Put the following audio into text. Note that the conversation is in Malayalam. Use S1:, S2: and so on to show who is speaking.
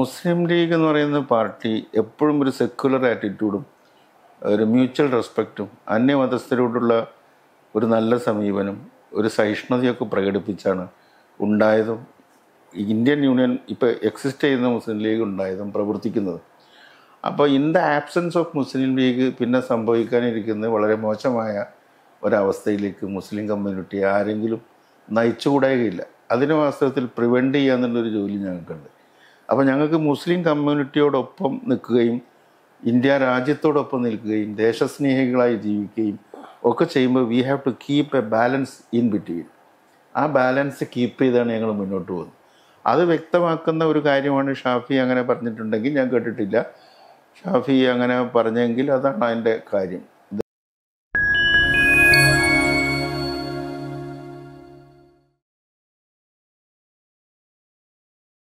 S1: മുസ്ലിം ലീഗ് എന്ന് പറയുന്ന പാർട്ടി എപ്പോഴും ഒരു സെക്യുലർ ആറ്റിറ്റ്യൂഡും ഒരു മ്യൂച്വൽ റെസ്പെക്റ്റും അന്യമതസ്ഥരോടുള്ള ഒരു നല്ല സമീപനം ഒരു സഹിഷ്ണുതയൊക്കെ പ്രകടിപ്പിച്ചാണ് ഉണ്ടായതും ഇന്ത്യൻ യൂണിയൻ ഇപ്പോൾ എക്സിസ്റ്റ് ചെയ്യുന്ന മുസ്ലിം ലീഗ് ഉണ്ടായതും പ്രവർത്തിക്കുന്നത് അപ്പോൾ in the absence of Muslim League പിന്നെ സംഭവിക്കാനിരിക്കുന്നത് വളരെ മോശമായ ഒരവസ്ഥയിലേക്ക് മുസ്ലിം കമ്മ്യൂണിറ്റി ആരെങ്കിലും നയിച്ചുകൂടായികയില്ല അതിന് വാസ്തവത്തിൽ പ്രിവെൻറ്റ് ചെയ്യാന്നുള്ളൊരു ജോലി ഞങ്ങൾക്കുണ്ട് അപ്പോൾ ഞങ്ങൾക്ക് മുസ്ലിം കമ്മ്യൂണിറ്റിയോടൊപ്പം നിൽക്കുകയും ഇന്ത്യ രാജ്യത്തോടൊപ്പം നിൽക്കുകയും ദേശസ്നേഹികളായി ജീവിക്കുകയും ഒക്കെ ചെയ്യുമ്പോൾ we have to keep a balance in between ആ ബാലൻസ് കീപ്പ് ചെയ്താണ് ഞങ്ങൾ മുന്നോട്ട് പോകുന്നത് അത് വ്യക്തമാക്കുന്ന ഒരു കാര്യമാണ് ഷാഫി അങ്ങനെ പറഞ്ഞിട്ടുണ്ടെങ്കിൽ ഞാൻ കേട്ടിട്ടില്ല ഷാഫി അങ്ങനെ പറഞ്ഞെങ്കിൽ അതാണ് അതിൻ്റെ കാര്യം